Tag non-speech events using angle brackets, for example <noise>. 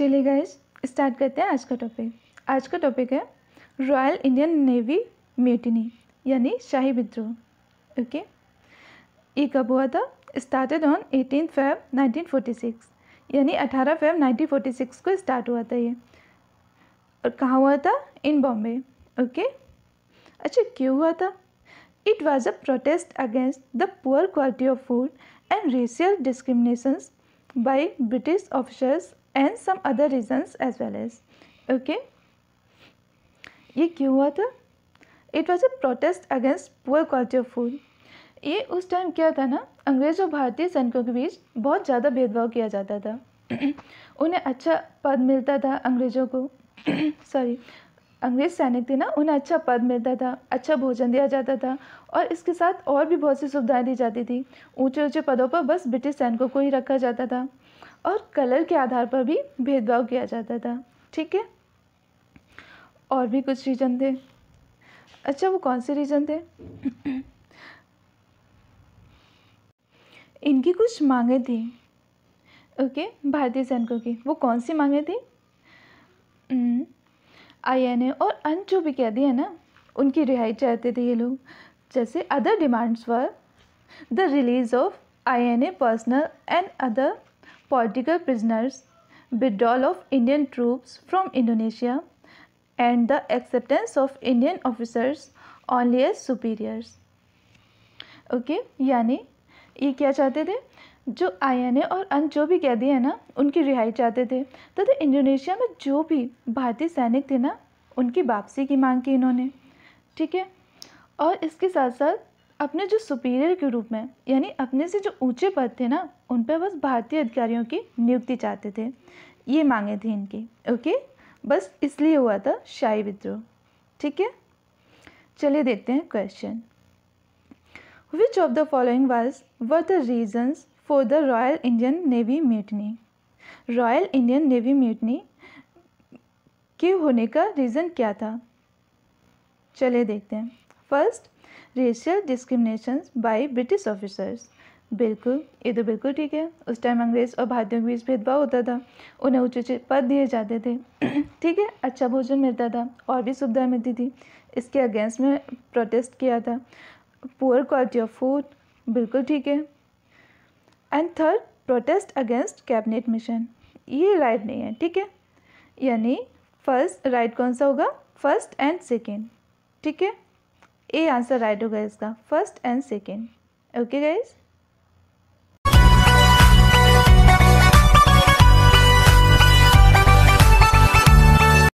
चलिए guys start करते हैं आज का टॉपिक आज का टॉपिक है रॉयल इंडियन नेवी म्यूटिनी यानी शाही विद्रोह ओके ये कब हुआ था स्टार्टेड ऑन एटीन फेब 1946 यानी 18 फेब 1946 को स्टार्ट हुआ था ये और कहाँ हुआ था इन बॉम्बे ओके अच्छा क्यों हुआ था it was a protest against the poor quality of food and racial discriminations by British officers and some other reasons as well as okay ये क्यों हुआ था it was a protest against poor quality of food ये उस time क्या था ना अंग्रेज और भारतीय सैनिकों के बीच बहुत ज़्यादा भेदभाव किया जाता था <clears throat> उन्हें अच्छा पद मिलता था अंग्रेज़ों को सॉरी <clears throat> अंग्रेज सैनिक थे ना उन्हें अच्छा पद मिलता था अच्छा भोजन दिया जाता था और इसके साथ और भी बहुत सी सुविधाएं दी जाती थी ऊंचे ऊंचे पदों पर बस ब्रिटिश सैनिकों को ही रखा जाता था और कलर के आधार पर भी भेदभाव किया जाता था ठीक है और भी कुछ रीजन थे अच्छा वो कौन से रीजन थे इनकी कुछ मांगे थी ओके भारतीय सैनिकों की वो कौन सी मांगे थी आई एन ए और अन्य जो भी कैदी है ना उनकी रिहाई चाहते थे ये लोग जैसे other demands were the release of I N A personal and other political prisoners, withdrawal of Indian troops from Indonesia, and the acceptance of Indian officers only as superiors. Okay okay, यानी ये क्या चाहते थे जो आयने और अंत जो भी कैदी है ना उनकी रिहाई चाहते थे तो, तो इंडोनेशिया में जो भी भारतीय सैनिक थे ना उनकी वापसी की मांग की इन्होंने ठीक है और इसके साथ साथ अपने जो सुपीरियर के रूप में यानी अपने से जो ऊंचे पद थे ना उन पर बस भारतीय अधिकारियों की नियुक्ति चाहते थे ये मांगे थे इनकी ओके बस इसलिए हुआ था शाही विद्रोह ठीक है चलिए देखते हैं question which of the following was were the reasons for the royal Indian navy mutiny royal Indian navy mutiny के होने का रीज़न क्या था चलिए देखते हैं first racial discrimination by British officers बिल्कुल ये तो बिल्कुल ठीक है उस टाइम अंग्रेज़ और भारतीयों के बीच भेदभाव होता था उन्हें उच्च उच्च पद दिए जाते थे <clears throat> ठीक है अच्छा भोजन मिलता था और भी सुविधाएं मिलती थी इसके अगेंस्ट में प्रोटेस्ट किया था पुअर क्वालिटी ऑफ फूड बिल्कुल ठीक है and third protest against cabinet mission ये राइट नहीं है ठीक है यानी फर्स्ट राइट कौन सा होगा फर्स्ट एंड सेकेंड ठीक है ए आंसर राइट होगा इसका first and second okay guys